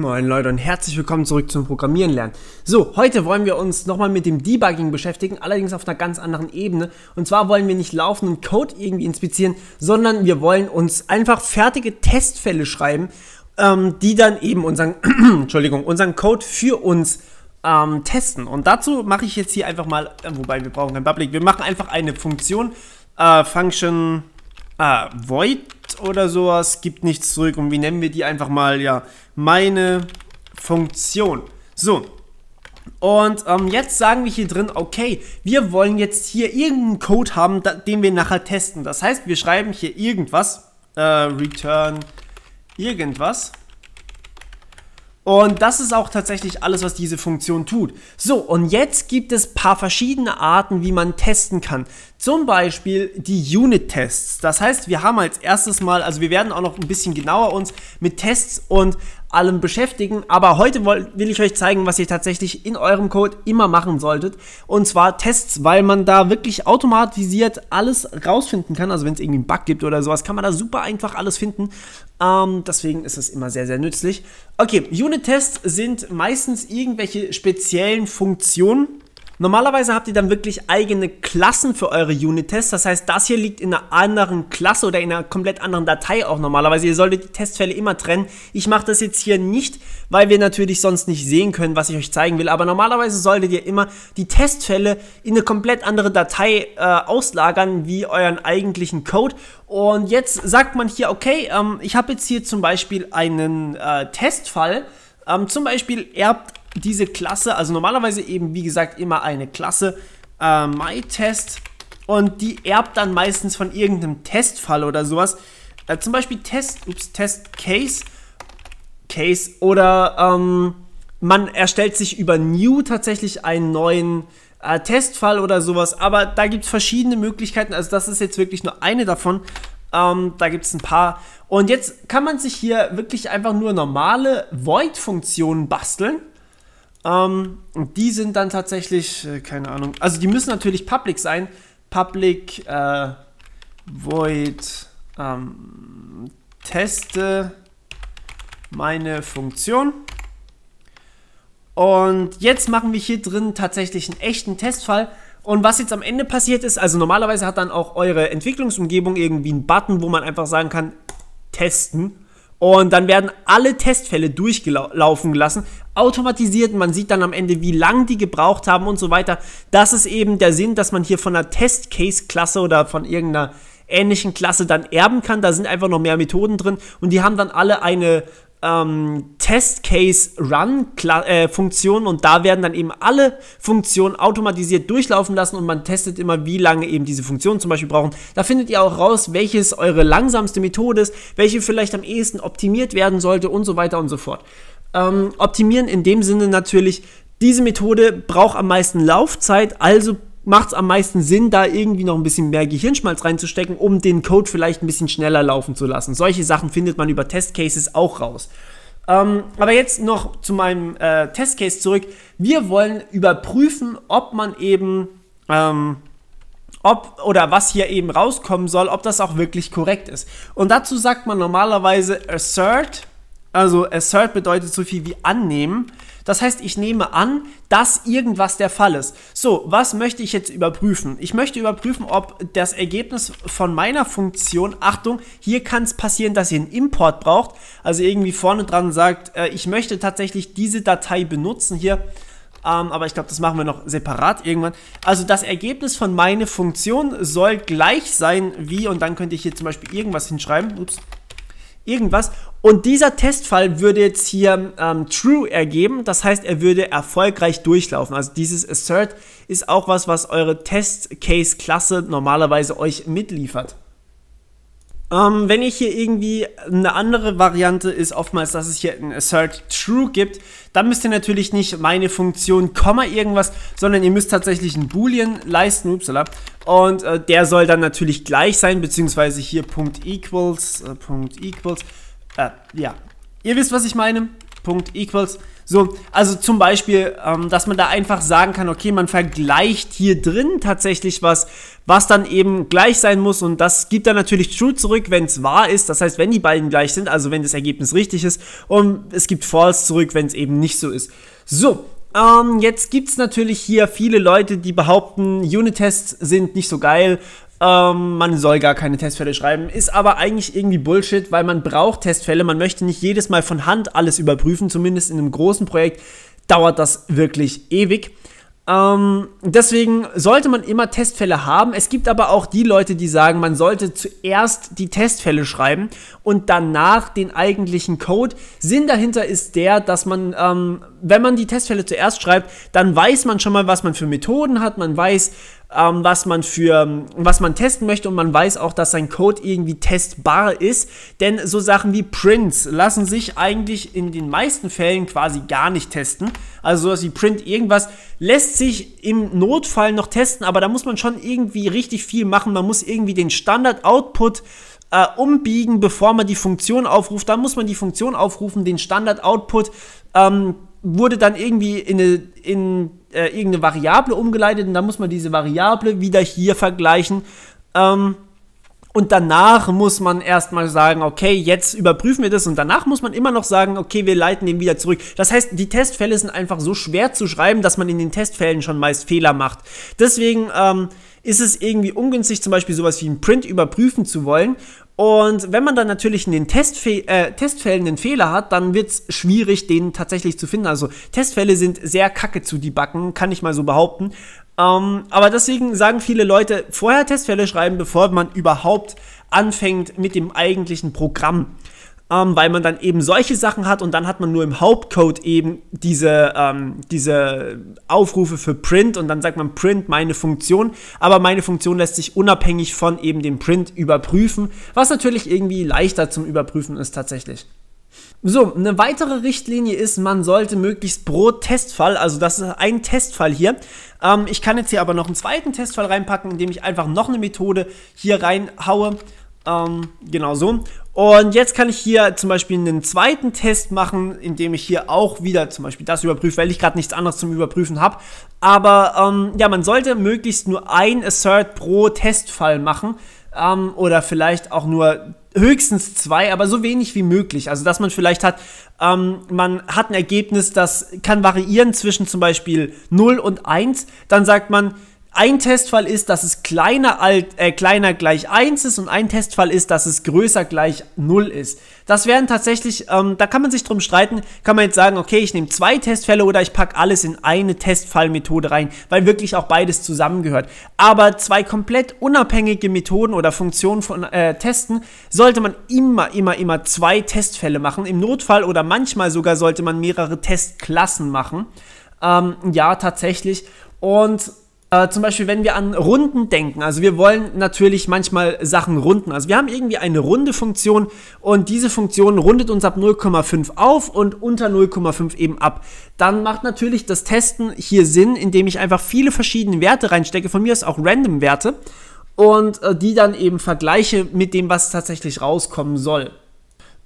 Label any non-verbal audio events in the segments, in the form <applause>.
Moin Leute und herzlich willkommen zurück zum Programmieren lernen. So, heute wollen wir uns nochmal mit dem Debugging beschäftigen, allerdings auf einer ganz anderen Ebene. Und zwar wollen wir nicht laufenden Code irgendwie inspizieren, sondern wir wollen uns einfach fertige Testfälle schreiben, ähm, die dann eben unseren, <clears throat> Entschuldigung, unseren Code für uns ähm, testen. Und dazu mache ich jetzt hier einfach mal, äh, wobei wir brauchen kein Public, wir machen einfach eine Funktion, äh, Function, Ah, Void oder sowas gibt nichts zurück. Und wie nennen wir die einfach mal, ja, meine Funktion. So. Und ähm, jetzt sagen wir hier drin, okay, wir wollen jetzt hier irgendeinen Code haben, da, den wir nachher testen. Das heißt, wir schreiben hier irgendwas, äh, return irgendwas. Und das ist auch tatsächlich alles, was diese Funktion tut. So, und jetzt gibt es paar verschiedene Arten, wie man testen kann. Zum Beispiel die Unit-Tests. Das heißt, wir haben als erstes mal, also wir werden auch noch ein bisschen genauer uns mit Tests und allem beschäftigen, aber heute will ich euch zeigen, was ihr tatsächlich in eurem Code immer machen solltet. Und zwar Tests, weil man da wirklich automatisiert alles rausfinden kann. Also wenn es irgendwie einen Bug gibt oder sowas, kann man da super einfach alles finden. Ähm, deswegen ist es immer sehr, sehr nützlich. Okay, Unit-Tests sind meistens irgendwelche speziellen Funktionen Normalerweise habt ihr dann wirklich eigene Klassen für eure Unit-Tests. Das heißt, das hier liegt in einer anderen Klasse oder in einer komplett anderen Datei auch normalerweise. Ihr solltet die Testfälle immer trennen. Ich mache das jetzt hier nicht, weil wir natürlich sonst nicht sehen können, was ich euch zeigen will. Aber normalerweise solltet ihr immer die Testfälle in eine komplett andere Datei äh, auslagern, wie euren eigentlichen Code. Und jetzt sagt man hier, okay, ähm, ich habe jetzt hier zum Beispiel einen äh, Testfall. Ähm, zum Beispiel erbt diese Klasse, also normalerweise eben, wie gesagt, immer eine Klasse äh, MyTest und die erbt dann meistens von irgendeinem Testfall oder sowas. Äh, zum Beispiel Test, ups, Test Case, Case oder ähm, man erstellt sich über New tatsächlich einen neuen äh, Testfall oder sowas, aber da gibt es verschiedene Möglichkeiten, also das ist jetzt wirklich nur eine davon. Ähm, da gibt es ein paar. Und jetzt kann man sich hier wirklich einfach nur normale Void-Funktionen basteln ähm, und die sind dann tatsächlich, äh, keine Ahnung, also die müssen natürlich public sein. Public äh, void ähm, teste meine Funktion. Und jetzt machen wir hier drin tatsächlich einen echten Testfall. Und was jetzt am Ende passiert ist, also normalerweise hat dann auch eure Entwicklungsumgebung irgendwie einen Button, wo man einfach sagen kann, testen. Und dann werden alle Testfälle durchlaufen gelassen automatisiert. Man sieht dann am Ende, wie lang die gebraucht haben und so weiter. Das ist eben der Sinn, dass man hier von einer Test-Case-Klasse oder von irgendeiner ähnlichen Klasse dann erben kann. Da sind einfach noch mehr Methoden drin und die haben dann alle eine ähm, Test Case Run äh, Funktion und da werden dann eben alle Funktionen automatisiert durchlaufen lassen und man testet immer, wie lange eben diese Funktionen zum Beispiel brauchen. Da findet ihr auch raus, welches eure langsamste Methode ist, welche vielleicht am ehesten optimiert werden sollte und so weiter und so fort. Ähm, optimieren in dem Sinne natürlich, diese Methode braucht am meisten Laufzeit, also macht es am meisten Sinn, da irgendwie noch ein bisschen mehr Gehirnschmalz reinzustecken, um den Code vielleicht ein bisschen schneller laufen zu lassen. Solche Sachen findet man über Testcases auch raus. Ähm, aber jetzt noch zu meinem äh, Testcase zurück. Wir wollen überprüfen, ob man eben, ähm, ob oder was hier eben rauskommen soll, ob das auch wirklich korrekt ist. Und dazu sagt man normalerweise assert also assert bedeutet so viel wie annehmen. Das heißt, ich nehme an, dass irgendwas der Fall ist. So, was möchte ich jetzt überprüfen? Ich möchte überprüfen, ob das Ergebnis von meiner Funktion, Achtung, hier kann es passieren, dass ihr einen Import braucht. Also irgendwie vorne dran sagt, äh, ich möchte tatsächlich diese Datei benutzen hier. Ähm, aber ich glaube, das machen wir noch separat irgendwann. Also das Ergebnis von meiner Funktion soll gleich sein wie, und dann könnte ich hier zum Beispiel irgendwas hinschreiben. Ups, irgendwas. Und dieser Testfall würde jetzt hier ähm, True ergeben, das heißt, er würde erfolgreich durchlaufen. Also dieses Assert ist auch was, was eure Test-Case-Klasse normalerweise euch mitliefert. Ähm, wenn ich hier irgendwie eine andere Variante ist, oftmals, dass es hier ein Assert True gibt, dann müsst ihr natürlich nicht meine Funktion Komma irgendwas, sondern ihr müsst tatsächlich einen Boolean leisten, upsala, und äh, der soll dann natürlich gleich sein, beziehungsweise hier Punkt equals, äh, Punkt equals, äh, ja, ihr wisst, was ich meine, Punkt equals, so, also zum Beispiel, ähm, dass man da einfach sagen kann, okay, man vergleicht hier drin tatsächlich was, was dann eben gleich sein muss und das gibt dann natürlich True zurück, wenn es wahr ist, das heißt, wenn die beiden gleich sind, also wenn das Ergebnis richtig ist und es gibt False zurück, wenn es eben nicht so ist. So, ähm, jetzt gibt es natürlich hier viele Leute, die behaupten, Unit-Tests sind nicht so geil, ähm, man soll gar keine Testfälle schreiben, ist aber eigentlich irgendwie Bullshit, weil man braucht Testfälle. Man möchte nicht jedes Mal von Hand alles überprüfen, zumindest in einem großen Projekt dauert das wirklich ewig. Ähm, deswegen sollte man immer Testfälle haben. Es gibt aber auch die Leute, die sagen, man sollte zuerst die Testfälle schreiben und danach den eigentlichen Code. Sinn dahinter ist der, dass man ähm, wenn man die Testfälle zuerst schreibt, dann weiß man schon mal, was man für Methoden hat, man weiß, ähm, was man für, ähm, was man testen möchte und man weiß auch, dass sein Code irgendwie testbar ist, denn so Sachen wie Prints lassen sich eigentlich in den meisten Fällen quasi gar nicht testen. Also sowas wie Print irgendwas lässt sich im Notfall noch testen, aber da muss man schon irgendwie richtig viel machen, man muss irgendwie den Standard-Output äh, umbiegen, bevor man die Funktion aufruft. Dann muss man die Funktion aufrufen, den Standard-Output ähm, wurde dann irgendwie in, eine, in äh, irgendeine Variable umgeleitet und dann muss man diese Variable wieder hier vergleichen. Ähm, und danach muss man erstmal sagen, okay, jetzt überprüfen wir das und danach muss man immer noch sagen, okay, wir leiten den wieder zurück. Das heißt, die Testfälle sind einfach so schwer zu schreiben, dass man in den Testfällen schon meist Fehler macht. Deswegen ähm, ist es irgendwie ungünstig, zum Beispiel sowas wie ein Print überprüfen zu wollen und wenn man dann natürlich in den Testfe äh, Testfällen einen Fehler hat, dann wird es schwierig, den tatsächlich zu finden. Also Testfälle sind sehr kacke zu debuggen, kann ich mal so behaupten. Ähm, aber deswegen sagen viele Leute, vorher Testfälle schreiben, bevor man überhaupt anfängt mit dem eigentlichen Programm ähm, weil man dann eben solche Sachen hat und dann hat man nur im Hauptcode eben diese, ähm, diese Aufrufe für Print und dann sagt man Print meine Funktion, aber meine Funktion lässt sich unabhängig von eben dem Print überprüfen, was natürlich irgendwie leichter zum Überprüfen ist tatsächlich. So, eine weitere Richtlinie ist, man sollte möglichst pro Testfall, also das ist ein Testfall hier. Ähm, ich kann jetzt hier aber noch einen zweiten Testfall reinpacken, indem ich einfach noch eine Methode hier reinhaue. Ähm, genau so. Und jetzt kann ich hier zum Beispiel einen zweiten Test machen, indem ich hier auch wieder zum Beispiel das überprüfe, weil ich gerade nichts anderes zum Überprüfen habe. Aber ähm, ja, man sollte möglichst nur ein Assert pro Testfall machen ähm, oder vielleicht auch nur höchstens zwei, aber so wenig wie möglich. Also dass man vielleicht hat, ähm, man hat ein Ergebnis, das kann variieren zwischen zum Beispiel 0 und 1, dann sagt man, ein Testfall ist, dass es kleiner, alt, äh, kleiner gleich 1 ist und ein Testfall ist, dass es größer gleich 0 ist. Das wären tatsächlich, ähm, da kann man sich drum streiten, kann man jetzt sagen, okay, ich nehme zwei Testfälle oder ich packe alles in eine Testfallmethode rein, weil wirklich auch beides zusammengehört. Aber zwei komplett unabhängige Methoden oder Funktionen von äh, Testen sollte man immer, immer, immer zwei Testfälle machen. Im Notfall oder manchmal sogar sollte man mehrere Testklassen machen. Ähm, ja, tatsächlich. Und äh, zum Beispiel, wenn wir an Runden denken, also wir wollen natürlich manchmal Sachen runden. Also wir haben irgendwie eine runde Funktion und diese Funktion rundet uns ab 0,5 auf und unter 0,5 eben ab. Dann macht natürlich das Testen hier Sinn, indem ich einfach viele verschiedene Werte reinstecke. Von mir ist auch random Werte und äh, die dann eben vergleiche mit dem, was tatsächlich rauskommen soll.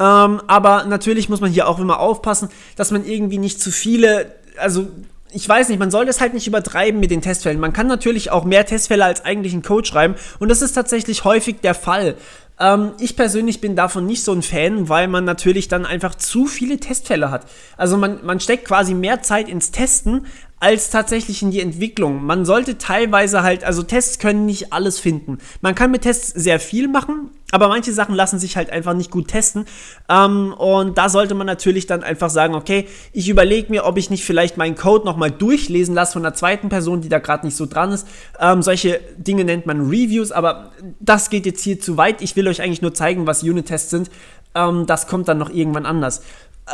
Ähm, aber natürlich muss man hier auch immer aufpassen, dass man irgendwie nicht zu viele, also ich weiß nicht, man soll das halt nicht übertreiben mit den Testfällen. Man kann natürlich auch mehr Testfälle als eigentlich ein Coach schreiben und das ist tatsächlich häufig der Fall. Ähm, ich persönlich bin davon nicht so ein Fan, weil man natürlich dann einfach zu viele Testfälle hat. Also man, man steckt quasi mehr Zeit ins Testen als tatsächlich in die Entwicklung. Man sollte teilweise halt, also Tests können nicht alles finden. Man kann mit Tests sehr viel machen, aber manche Sachen lassen sich halt einfach nicht gut testen. Ähm, und da sollte man natürlich dann einfach sagen, okay, ich überlege mir, ob ich nicht vielleicht meinen Code nochmal durchlesen lasse von einer zweiten Person, die da gerade nicht so dran ist. Ähm, solche Dinge nennt man Reviews, aber das geht jetzt hier zu weit. Ich will euch eigentlich nur zeigen, was Unit-Tests sind. Ähm, das kommt dann noch irgendwann anders.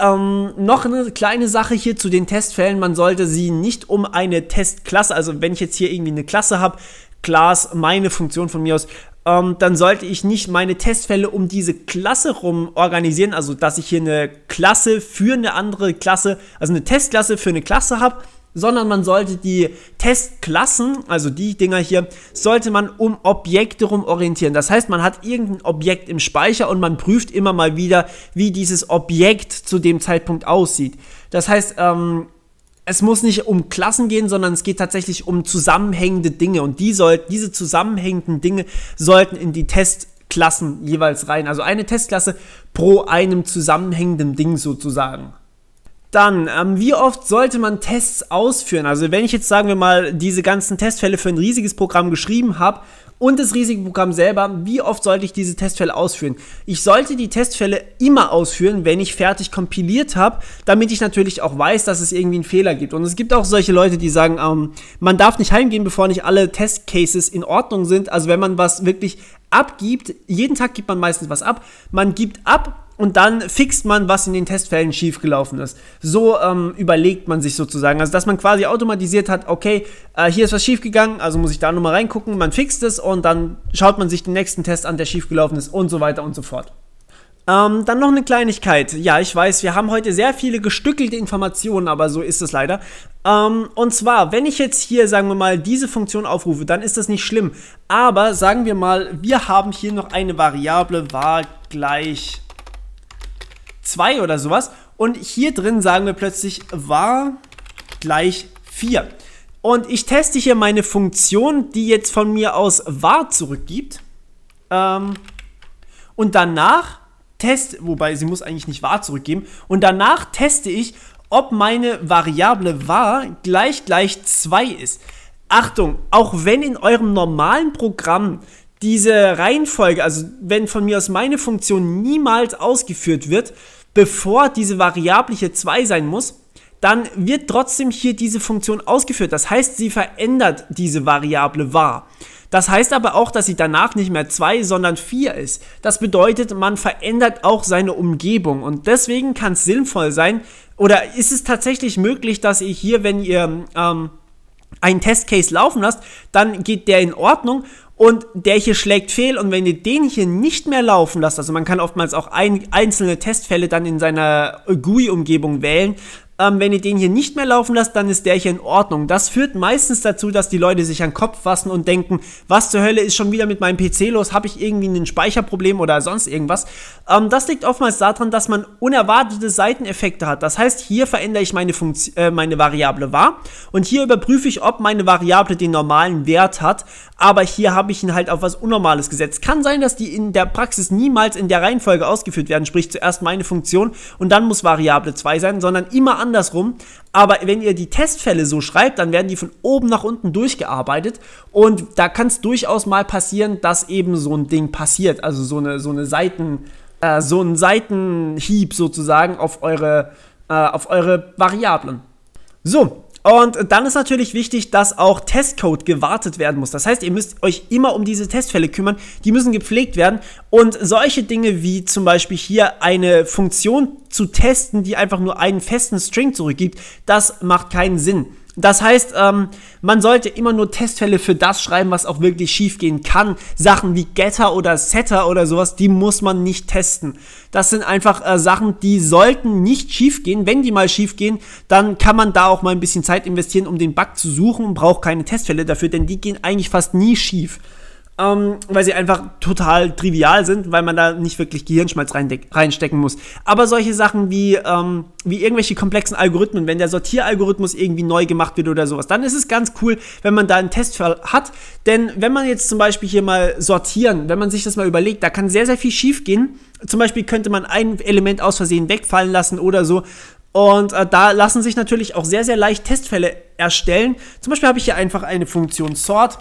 Ähm, noch eine kleine Sache hier zu den Testfällen. Man sollte sie nicht um eine Testklasse, also wenn ich jetzt hier irgendwie eine Klasse habe, Class, meine Funktion von mir aus, ähm, dann sollte ich nicht meine Testfälle um diese Klasse rum organisieren, also dass ich hier eine Klasse für eine andere Klasse, also eine Testklasse für eine Klasse habe sondern man sollte die Testklassen, also die Dinger hier, sollte man um Objekte rum orientieren. Das heißt, man hat irgendein Objekt im Speicher und man prüft immer mal wieder, wie dieses Objekt zu dem Zeitpunkt aussieht. Das heißt, ähm, es muss nicht um Klassen gehen, sondern es geht tatsächlich um zusammenhängende Dinge und die sollten, diese zusammenhängenden Dinge sollten in die Testklassen jeweils rein. Also eine Testklasse pro einem zusammenhängenden Ding sozusagen. Dann, ähm, wie oft sollte man Tests ausführen? Also wenn ich jetzt, sagen wir mal, diese ganzen Testfälle für ein riesiges Programm geschrieben habe und das riesige Programm selber, wie oft sollte ich diese Testfälle ausführen? Ich sollte die Testfälle immer ausführen, wenn ich fertig kompiliert habe, damit ich natürlich auch weiß, dass es irgendwie einen Fehler gibt. Und es gibt auch solche Leute, die sagen, ähm, man darf nicht heimgehen, bevor nicht alle Testcases in Ordnung sind. Also wenn man was wirklich abgibt, jeden Tag gibt man meistens was ab, man gibt ab und dann fixt man, was in den Testfällen schiefgelaufen ist. So ähm, überlegt man sich sozusagen. Also, dass man quasi automatisiert hat, okay, äh, hier ist was schiefgegangen, also muss ich da nochmal reingucken, man fixt es und dann schaut man sich den nächsten Test an, der schiefgelaufen ist und so weiter und so fort. Ähm, dann noch eine Kleinigkeit. Ja, ich weiß, wir haben heute sehr viele gestückelte Informationen, aber so ist es leider. Ähm, und zwar, wenn ich jetzt hier, sagen wir mal, diese Funktion aufrufe, dann ist das nicht schlimm. Aber sagen wir mal, wir haben hier noch eine Variable war gleich 2 oder sowas. Und hier drin sagen wir plötzlich var gleich 4. Und ich teste hier meine Funktion, die jetzt von mir aus var zurückgibt. Ähm, und danach test, wobei sie muss eigentlich nicht var zurückgeben. Und danach teste ich, ob meine Variable var gleich gleich 2 ist. Achtung, auch wenn in eurem normalen Programm diese Reihenfolge, also wenn von mir aus meine Funktion niemals ausgeführt wird, bevor diese Variable hier 2 sein muss, dann wird trotzdem hier diese Funktion ausgeführt. Das heißt, sie verändert diese Variable var. Das heißt aber auch, dass sie danach nicht mehr 2, sondern 4 ist. Das bedeutet, man verändert auch seine Umgebung und deswegen kann es sinnvoll sein, oder ist es tatsächlich möglich, dass ihr hier, wenn ihr ähm, einen Testcase laufen lasst, dann geht der in Ordnung und der hier schlägt fehl und wenn ihr den hier nicht mehr laufen lasst, also man kann oftmals auch ein, einzelne Testfälle dann in seiner GUI-Umgebung wählen, ähm, wenn ihr den hier nicht mehr laufen lasst, dann ist der hier in Ordnung. Das führt meistens dazu, dass die Leute sich an den Kopf fassen und denken, was zur Hölle ist schon wieder mit meinem PC los? Habe ich irgendwie ein Speicherproblem oder sonst irgendwas? Ähm, das liegt oftmals daran, dass man unerwartete Seiteneffekte hat. Das heißt, hier verändere ich meine, Funktion, äh, meine Variable var und hier überprüfe ich, ob meine Variable den normalen Wert hat, aber hier habe ich ihn halt auf was Unnormales gesetzt. Kann sein, dass die in der Praxis niemals in der Reihenfolge ausgeführt werden, sprich zuerst meine Funktion und dann muss Variable 2 sein, sondern immer anders andersrum. Aber wenn ihr die Testfälle so schreibt, dann werden die von oben nach unten durchgearbeitet. Und da kann es durchaus mal passieren, dass eben so ein Ding passiert. Also so eine, so eine Seiten, äh, so ein Seitenhieb sozusagen auf eure, äh, auf eure Variablen. So, und dann ist natürlich wichtig, dass auch Testcode gewartet werden muss. Das heißt, ihr müsst euch immer um diese Testfälle kümmern. Die müssen gepflegt werden. Und solche Dinge wie zum Beispiel hier eine Funktion zu testen, die einfach nur einen festen String zurückgibt, das macht keinen Sinn. Das heißt, ähm, man sollte immer nur Testfälle für das schreiben, was auch wirklich schiefgehen kann. Sachen wie Getter oder Setter oder sowas, die muss man nicht testen. Das sind einfach äh, Sachen, die sollten nicht schiefgehen. Wenn die mal schiefgehen, dann kann man da auch mal ein bisschen Zeit investieren, um den Bug zu suchen und braucht keine Testfälle dafür, denn die gehen eigentlich fast nie schief ähm, weil sie einfach total trivial sind, weil man da nicht wirklich Gehirnschmalz reinstecken muss. Aber solche Sachen wie, ähm, wie irgendwelche komplexen Algorithmen, wenn der Sortieralgorithmus irgendwie neu gemacht wird oder sowas, dann ist es ganz cool, wenn man da einen Testfall hat. Denn wenn man jetzt zum Beispiel hier mal sortieren, wenn man sich das mal überlegt, da kann sehr, sehr viel schief gehen. Zum Beispiel könnte man ein Element aus Versehen wegfallen lassen oder so. Und äh, da lassen sich natürlich auch sehr, sehr leicht Testfälle erstellen. Zum Beispiel habe ich hier einfach eine Funktion Sort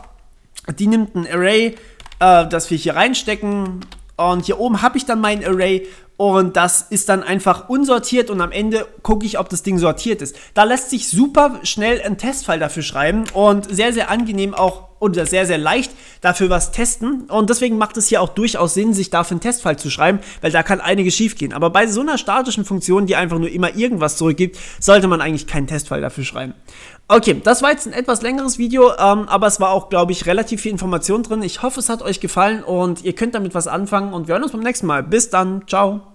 die nimmt ein Array, äh, das wir hier reinstecken. Und hier oben habe ich dann mein Array und das ist dann einfach unsortiert und am Ende gucke ich, ob das Ding sortiert ist. Da lässt sich super schnell ein Testfall dafür schreiben und sehr, sehr angenehm auch oder sehr, sehr leicht dafür was testen. Und deswegen macht es hier auch durchaus Sinn, sich dafür einen Testfall zu schreiben, weil da kann einiges schiefgehen. Aber bei so einer statischen Funktion, die einfach nur immer irgendwas zurückgibt, sollte man eigentlich keinen Testfall dafür schreiben. Okay, das war jetzt ein etwas längeres Video, ähm, aber es war auch, glaube ich, relativ viel Information drin. Ich hoffe, es hat euch gefallen und ihr könnt damit was anfangen und wir hören uns beim nächsten Mal. Bis dann, ciao.